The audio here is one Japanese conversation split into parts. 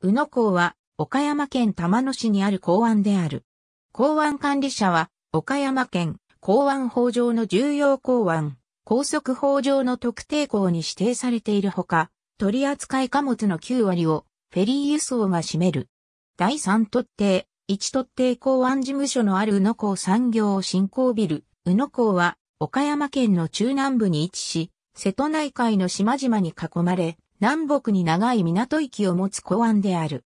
宇野港は、岡山県玉野市にある港湾である。港湾管理者は、岡山県港湾法上の重要港湾、高速法上の特定港に指定されているほか、取扱い貨物の9割をフェリー輸送が占める。第3特定、1特定港湾事務所のある宇野港産業振興ビル、宇野港は、岡山県の中南部に位置し、瀬戸内海の島々に囲まれ、南北に長い港域を持つ港湾である。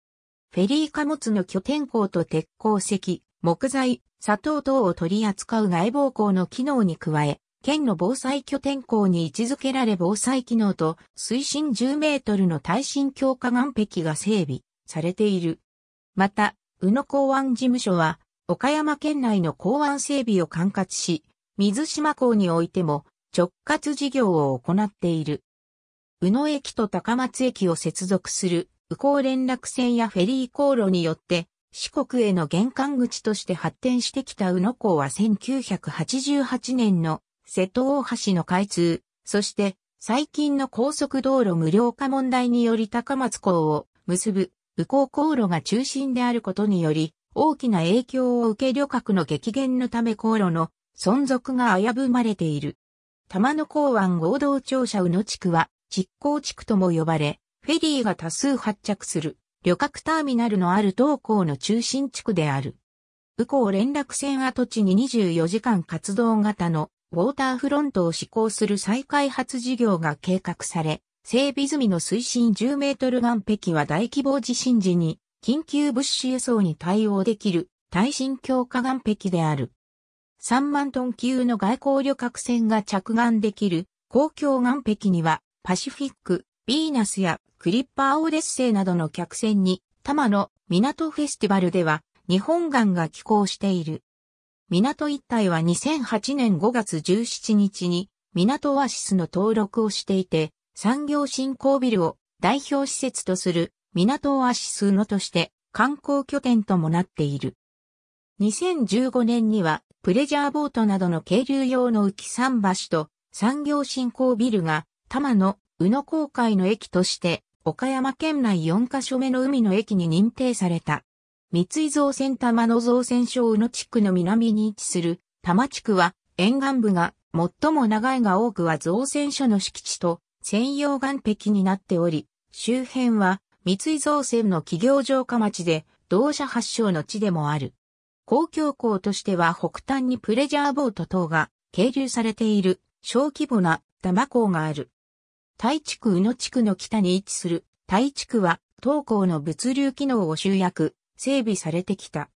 フェリー貨物の拠点港と鉄鉱石、木材、砂糖等を取り扱う外防港の機能に加え、県の防災拠点港に位置づけられ防災機能と水深10メートルの耐震強化岸壁が整備されている。また、宇野港湾事務所は、岡山県内の港湾整備を管轄し、水島港においても直轄事業を行っている。宇野駅と高松駅を接続する、宇高連絡船やフェリー航路によって、四国への玄関口として発展してきた宇野港は1988年の瀬戸大橋の開通、そして最近の高速道路無料化問題により高松港を結ぶ宇高航路が中心であることにより、大きな影響を受け旅客の激減のため航路の存続が危ぶまれている。玉野港湾合同庁舎宇野地区は実行地区とも呼ばれ、フェリーが多数発着する旅客ターミナルのある東港の中心地区である。宇港連絡船跡地に24時間活動型のウォーターフロントを施行する再開発事業が計画され、整備済みの水深10メートル岸壁は大規模地震時に緊急物資輸送に対応できる耐震強化岸壁である。3万トン級の外交旅客船が着岸できる公共岸壁にはパシフィック、ビーナスやクリッパーオーデッセイなどの客船に、多摩の港フェスティバルでは日本岩が寄港している。港一帯は2008年5月17日に港オアシスの登録をしていて、産業振興ビルを代表施設とする港オアシスのとして観光拠点ともなっている。2015年にはプレジャーボートなどの渓流用の浮き桟橋と産業振興ビルが玉野、宇野航海の駅として、岡山県内4カ所目の海の駅に認定された。三井造船玉野造船所宇野地区の南に位置する玉地区は沿岸部が最も長いが多くは造船所の敷地と専用岸壁になっており、周辺は三井造船の企業城下町で同社発祥の地でもある。公共港としては北端にプレジャーボート等が係留されている小規模な玉港がある。タイ地区宇野地区の北に位置する、タイ地区は、東港の物流機能を集約、整備されてきた。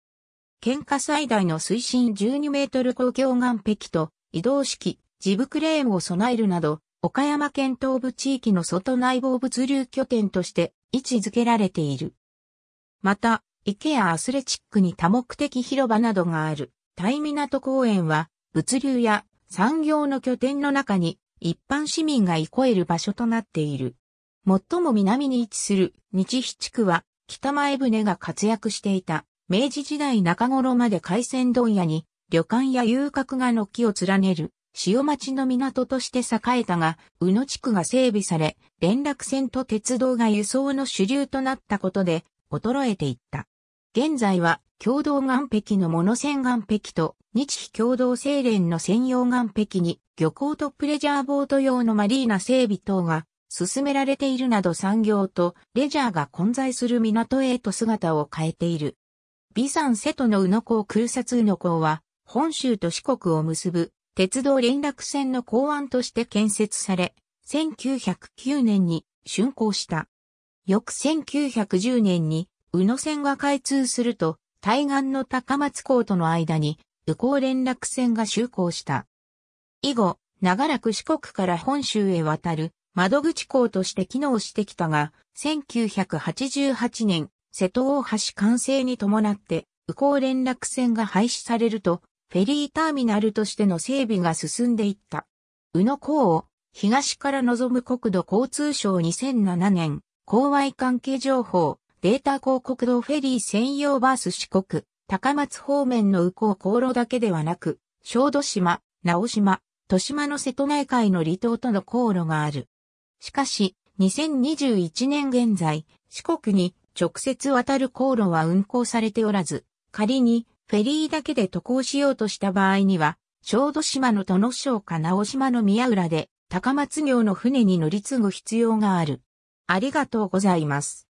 県下最大の水深12メートル公共岸壁と移動式、ジブクレーンを備えるなど、岡山県東部地域の外内防物流拠点として位置づけられている。また、池やアスレチックに多目的広場などがある、大港公園は、物流や産業の拠点の中に一般市民が憩える場所となっている。最も南に位置する日比地区は北前船が活躍していた明治時代中頃まで海鮮問屋に旅館や遊郭が軒を連ねる潮町の港として栄えたが、宇野地区が整備され、連絡船と鉄道が輸送の主流となったことで、衰えていった。現在は共同岸壁のモノ線岸壁と日比共同精錬の専用岸壁に漁港とプレジャーボート用のマリーナ整備等が進められているなど産業とレジャーが混在する港へと姿を変えている。ビサン瀬戸の宇野港空撮宇野港は本州と四国を結ぶ鉄道連絡船の港湾として建設され、1909年に竣工した。翌1910年に宇野線が開通すると対岸の高松港との間に、宇高連絡船が就航した。以後、長らく四国から本州へ渡る窓口港として機能してきたが、1988年、瀬戸大橋完成に伴って、宇高連絡船が廃止されると、フェリーターミナルとしての整備が進んでいった。宇野港を東から望む国土交通省2007年、港湾関係情報、データ広告道フェリー専用バース四国、高松方面の右港航路だけではなく、小豆島、直島、豊島の瀬戸内海の離島との航路がある。しかし、2021年現在、四国に直接渡る航路は運行されておらず、仮にフェリーだけで渡航しようとした場合には、小豆島の殿小か直島の宮浦で高松行の船に乗り継ぐ必要がある。ありがとうございます。